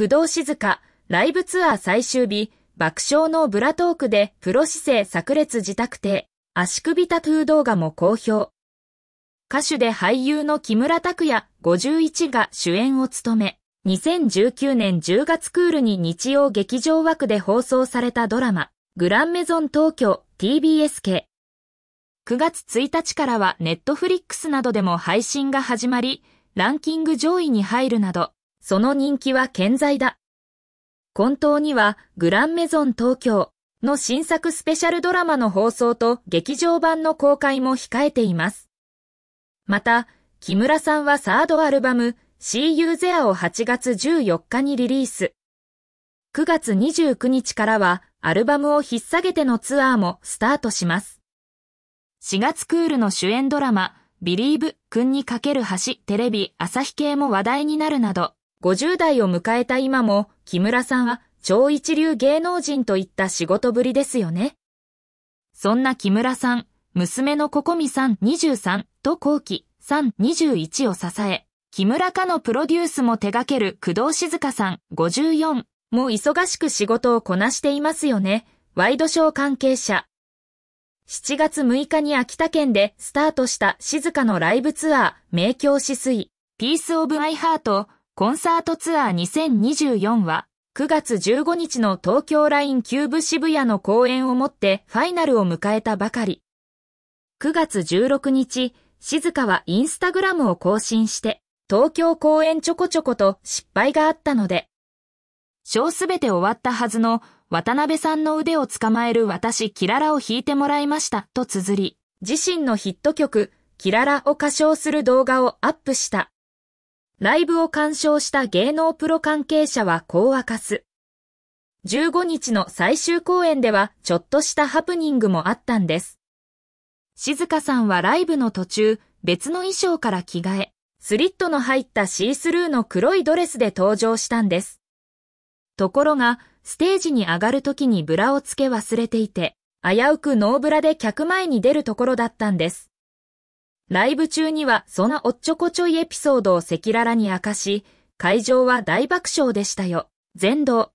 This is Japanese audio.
工藤静香、ライブツアー最終日、爆笑のブラトークでプロ姿勢炸裂自宅邸、足首タトゥー動画も好評。歌手で俳優の木村拓哉51が主演を務め、2019年10月クールに日曜劇場枠で放送されたドラマ、グランメゾン東京 TBS 系。9月1日からはネットフリックスなどでも配信が始まり、ランキング上位に入るなど、その人気は健在だ。本当にはグランメゾン東京の新作スペシャルドラマの放送と劇場版の公開も控えています。また、木村さんはサードアルバム See You There を8月14日にリリース。9月29日からはアルバムを引っ提げてのツアーもスタートします。4月クールの主演ドラマ、ビリーブ君にかける橋テレビ朝日系も話題になるなど、50代を迎えた今も、木村さんは超一流芸能人といった仕事ぶりですよね。そんな木村さん、娘のここみさん23と後期さん21を支え、木村家のプロデュースも手掛ける工藤静香さん54も忙しく仕事をこなしていますよね。ワイドショー関係者。7月6日に秋田県でスタートした静香のライブツアー、名教止水、ピースオブアイハートコンサートツアー2024は9月15日の東京ラインキューブ渋谷の公演をもってファイナルを迎えたばかり。9月16日、静香はインスタグラムを更新して、東京公演ちょこちょこと失敗があったので、ショーすべて終わったはずの渡辺さんの腕を捕まえる私キララを弾いてもらいましたと綴り、自身のヒット曲、キララを歌唱する動画をアップした。ライブを鑑賞した芸能プロ関係者はこう明かす。15日の最終公演ではちょっとしたハプニングもあったんです。静香さんはライブの途中、別の衣装から着替え、スリットの入ったシースルーの黒いドレスで登場したんです。ところが、ステージに上がる時にブラをつけ忘れていて、危うくノーブラで客前に出るところだったんです。ライブ中にはそのおっちょこちょいエピソードを赤裸々に明かし、会場は大爆笑でしたよ。全道。